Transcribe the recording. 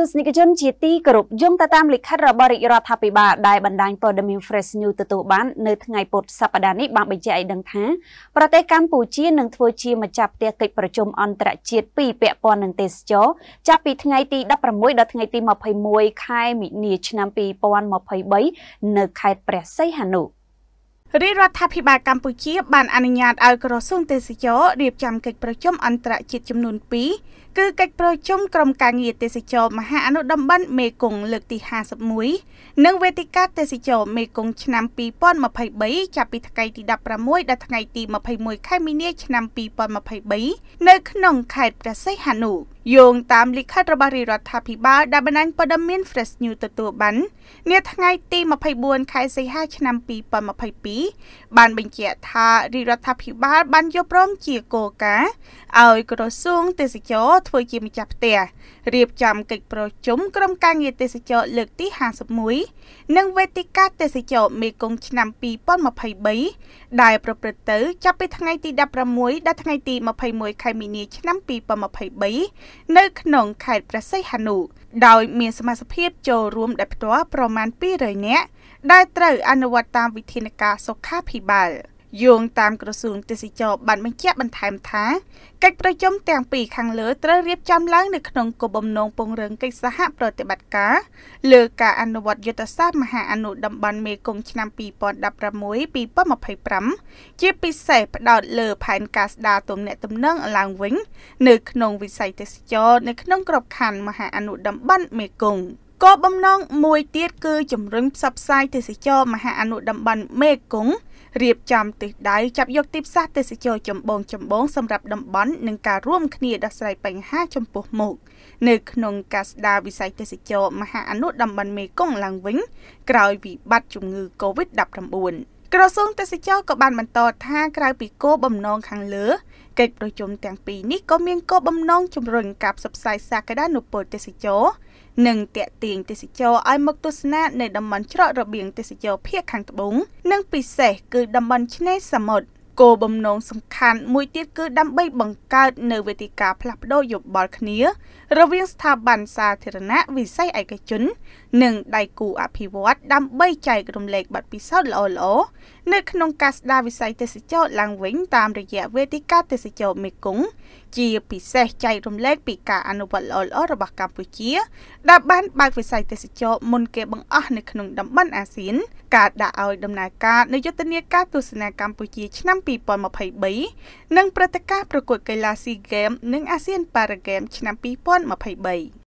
ទស្សនិកជនជាទីគោរពយោងទៅតាមលិខិតរបស់រាជរដ្ឋាភិបាលដែលបណ្ដាញព័ត៌មាន Fresh News ទទួលបាននៅថ្ងៃពុធសប្តាហ៍នេះបានបញ្ជាក់ឲ្យដឹងថា ប្រទេសកម្ពុជានឹងធ្វើជាម្ចាស់ផ្ទះកិច្ចប្រជុំអន្តរជាតិពីរពាក់ព័ន្ធនឹងទេសចរចាប់ពីថ្ងៃទី16ដល់ថ្ងៃទី21ខែមិនិលឆ្នាំ2023នៅខេត្តព្រះសីហនុរាជរដ្ឋាភិបាលកម្ពុជាបានអនុញ្ញាតឲ្យក្រសួងទេសចររៀបចំកិច្ចប្រជុំអន្តរជាតិចំនួន2គឺកិច្ចប្រជុំក្រុមការងារទេសចរមហាអនុតំបន់មេគង្គលើកទី51និងវេទិកាទេសចរមេគង្គឆ្នាំ2023ចាប់ពីថ្ងៃទី16ដល់ថ្ងៃទី21ខែមីនាឆ្នាំ2023នៅក្នុងខេត្តព្រះសីហនុយោងតាមលិខិតរបស់រាជរដ្ឋាភិបាលដែលបណ្ដាញព័ត៌មាន Fresh News ទទួលបាននាថ្ងៃ ទី24ខែសីហាឆ្នាំ2022បានបញ្ជាក់ថារាជរដ្ឋាភិបាលបានយល់ព្រមជាគោលការណ៍ឲ្យក្រសួងទេសចរធ្វើជាម្ចាស់ផ្ទះរៀបចំកិច្ចប្រជុំក្រុមការងារទេសចរលើកទី51និងវេទិកាទេសចរមេគង្គឆ្នាំ2023ដែលប្រព្រឹត្តទៅចាប់ពីថ្ងៃទី16ដល់ថ្ងៃទី21ខែមីនាឆ្នាំ2023នៅក្នុងខេត្តព្រះសីហនុដោយមានសមាជិកចូលរួមដោយផ្ទាល់ប្រមាណ200នាក់ដែលត្រូវអនុវត្តតាមវិធានការសុខាភិបាល។យោងតាមក្រសួងទេសចរបានបញ្ជាក់បន្ថែមថាកិច្ចប្រជុំទាំងពីរខាងលើ ត្រូវរៀបចំឡើងនៅក្នុងគោលបំណងពង្រឹងកិច្ចសហប្រតិបត្តិការលើការអនុវត្តយុទ្ធសាស្ត្រមហាអនុតំបន់មេគង្គឆ្នាំ2016-2025ជាពិសេសផ្ដោតលើផែនការស្ដារទំនាក់ទំនងឡើងវិញនៅក្នុងវិស័យទេសចរនៅក្នុងក្របខ័ណ្ឌមហាអនុតំបន់មេគង្គ។គោលបំណងមួយទៀតគឺជំរុញផ្សព្វផ្សាយទេសចរមហាអនុតំបន់មេគង្គរៀបចំទិសដៅចាប់យកទីផ្សារទេសចរចម្បងចម្បងសម្រាប់តំបន់ និងការរួម គ្នាដោះស្រាយបញ្ហាចំពោះមុខនៅក្នុងការស្ដារវិស័យទេសចរមហាអនុតំបន់មេគង្គឡើងវិញក្រោយវិបត្តិជំងឺ Covid-19 ក្រសួងទេសចរក៏បានបន្តថាក្រៅពីគោលបំណងខាងលើកិច្ចប្រជុំទាំងពីរនេះក៏មានគោលបំណងជំរុញការផ្សព្វផ្សាយសក្តានុពលទេសចរនិងតាក់ទាញទេសចរឲ្យមកទស្សនានៅតំបន់ច្រករបៀងទេសចរភាគខាងត្បូងនិងពិសេសគឺតំបន់ឆ្នេរសមុទ្រគោលបំណងសំខាន់មួយទៀតគឺដើម្បីបង្កើតនៅវេទិកាផ្លាស់ប្តូរយោបល់គ្នា រវាងស្ថាប័នសាធារណៈវិស័យឯកជន និងដៃគូអភិវឌ្ឍដើម្បីចែករំលែកបទពិសោធន៍ល្អៗនៅក្នុងការស្ដារវិស័យទេសចរឡើងវិញតាមរយៈវេទិកាទេសចរមេគង្គជាពិសេសចែករំលែកពីការអនុវត្តល្អៗរបស់កម្ពុជាដែលបានបើកវិស័យទេសចរមុនគេបង្អស់នៅក្នុងតំបន់អាស៊ានការដាក់ឲ្យដំណើរការនៅយុទ្ធនាការទស្សនាកម្ពុជាឆ្នាំ2023និងព្រឹត្តិការណ៍ប្រកួត កីឡាស៊ីហ្គេមនិងអាស៊ានប៉ារ៉ាហ្គេមឆ្នាំ2023